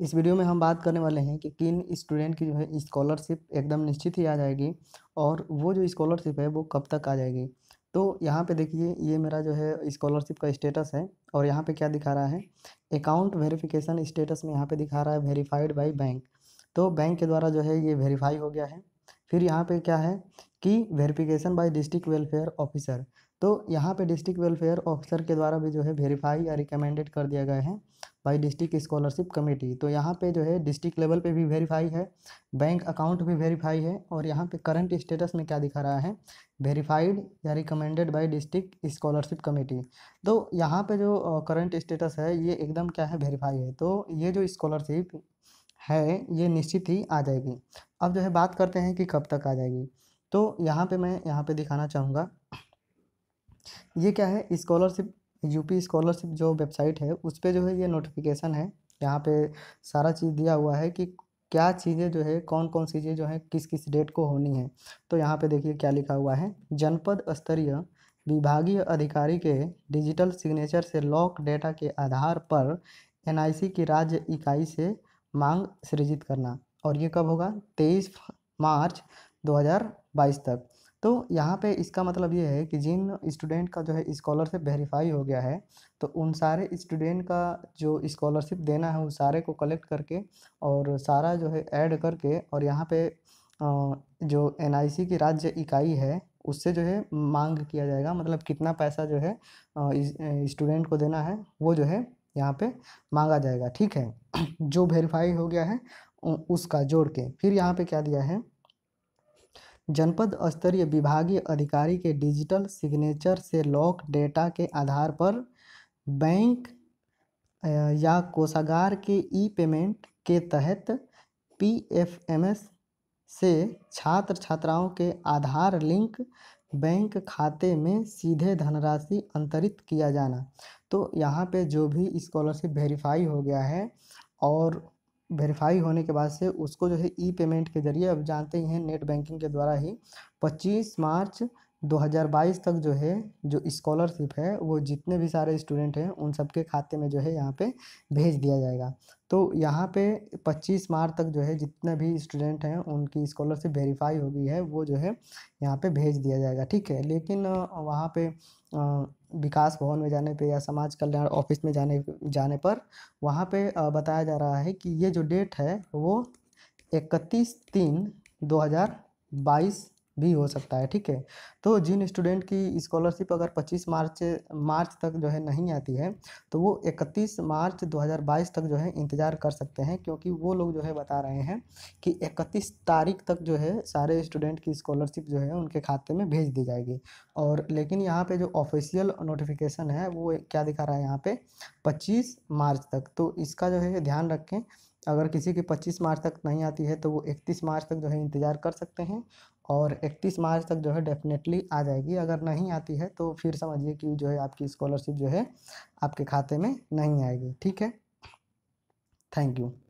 इस वीडियो में हम बात करने वाले हैं कि किन स्टूडेंट की जो है स्कॉलरशिप एकदम निश्चित ही आ जाएगी और वो जो स्कॉलरशिप है वो कब तक आ जाएगी तो यहाँ पे देखिए ये मेरा जो है स्कॉलरशिप का स्टेटस है और यहाँ पे क्या दिखा रहा है अकाउंट वेरिफिकेशन स्टेटस में यहाँ पे दिखा रहा है वेरीफाइड बाई बैंक तो बैंक के द्वारा जो है ये वेरीफाई हो गया है फिर यहाँ पे क्या है कि verification by district welfare officer तो यहाँ पे डिस्ट्रिक्ट वेलफेयर ऑफिसर के द्वारा भी जो है वेरीफाई या रिकमेंडेड कर दिया गया है बाई डिस्ट्रिक्ट स्कॉलरशिप कमेटी तो यहाँ पे जो है डिस्ट्रिक्ट लेवल पे भी वेरीफाई है बैंक अकाउंट भी वेरीफाई है और यहाँ पे करंट स्टेटस में क्या दिखा रहा है वेरीफाइड या recommended by district scholarship committee तो यहाँ पर जो करंट स्टेटस है ये एकदम क्या है वेरीफाई है तो ये जो स्कॉलरशिप है ये निश्चित ही आ जाएगी अब जो है बात करते हैं कि कब तक आ जाएगी तो यहाँ पर मैं यहाँ पर दिखाना चाहूँगा ये क्या है स्कॉलरशिप यूपी स्कॉलरशिप जो वेबसाइट है उस पर जो है ये नोटिफिकेशन है यहाँ पे सारा चीज़ दिया हुआ है कि क्या चीज़ें जो है कौन कौन सी चीज़ें जो है किस किस डेट को होनी है तो यहाँ पे देखिए क्या लिखा हुआ है जनपद स्तरीय विभागीय अधिकारी के डिजिटल सिग्नेचर से लॉक डेटा के आधार पर एनआईसी की राज्य इकाई से मांग सृजित करना और ये कब होगा तेईस मार्च दो तक तो यहाँ पे इसका मतलब ये है कि जिन स्टूडेंट का जो है स्कॉलरशिप वेरीफाई हो गया है तो उन सारे स्टूडेंट का जो स्कॉलरशिप देना है उन सारे को कलेक्ट करके और सारा जो है ऐड करके और यहाँ पे जो एन की राज्य इकाई है उससे जो है मांग किया जाएगा मतलब कितना पैसा जो है स्टूडेंट को देना है वो जो है यहाँ पे मांगा जाएगा ठीक है जो वेरीफाई हो गया है उसका जोड़ के फिर यहाँ पे क्या दिया है जनपद स्तरीय विभागीय अधिकारी के डिजिटल सिग्नेचर से लॉक डेटा के आधार पर बैंक या कोषागार के ई पेमेंट के तहत पीएफएमएस से छात्र छात्राओं के आधार लिंक बैंक खाते में सीधे धनराशि अंतरित किया जाना तो यहाँ पे जो भी स्कॉलरशिप वेरीफाई हो गया है और वेरीफाई होने के बाद से उसको जो है ई पेमेंट के ज़रिए अब जानते ही हैं नेट बैंकिंग के द्वारा ही 25 मार्च 2022 तक जो है जो स्कॉलरशिप है वो जितने भी सारे स्टूडेंट हैं उन सबके खाते में जो है यहाँ पे भेज दिया जाएगा तो यहाँ पे 25 मार्च तक जो है जितने भी स्टूडेंट हैं उनकी स्कॉलरशिप वेरीफाई हो गई है वो जो है यहाँ पे भेज दिया जाएगा ठीक है लेकिन वहाँ पे आ, विकास भवन में जाने पे या समाज कल्याण ऑफिस में जाने जाने पर वहाँ पे बताया जा रहा है कि ये जो डेट है वो इकतीस तीन दो हज़ार बाईस भी हो सकता है ठीक है तो जिन स्टूडेंट की स्कॉलरशिप अगर 25 मार्च मार्च तक जो है नहीं आती है तो वो 31 मार्च 2022 तक जो है इंतज़ार कर सकते हैं क्योंकि वो लोग जो है बता रहे हैं कि 31 तारीख तक जो है सारे स्टूडेंट की स्कॉलरशिप जो है उनके खाते में भेज दी जाएगी और लेकिन यहाँ पर जो ऑफिशियल नोटिफिकेशन है वो क्या दिखा रहा है यहाँ पर पच्चीस मार्च तक तो इसका जो है ध्यान रखें अगर किसी की 25 मार्च तक नहीं आती है तो वो 31 मार्च तक जो है इंतज़ार कर सकते हैं और 31 मार्च तक जो है डेफिनेटली आ जाएगी अगर नहीं आती है तो फिर समझिए कि जो है आपकी स्कॉलरशिप जो है आपके खाते में नहीं आएगी ठीक है थैंक यू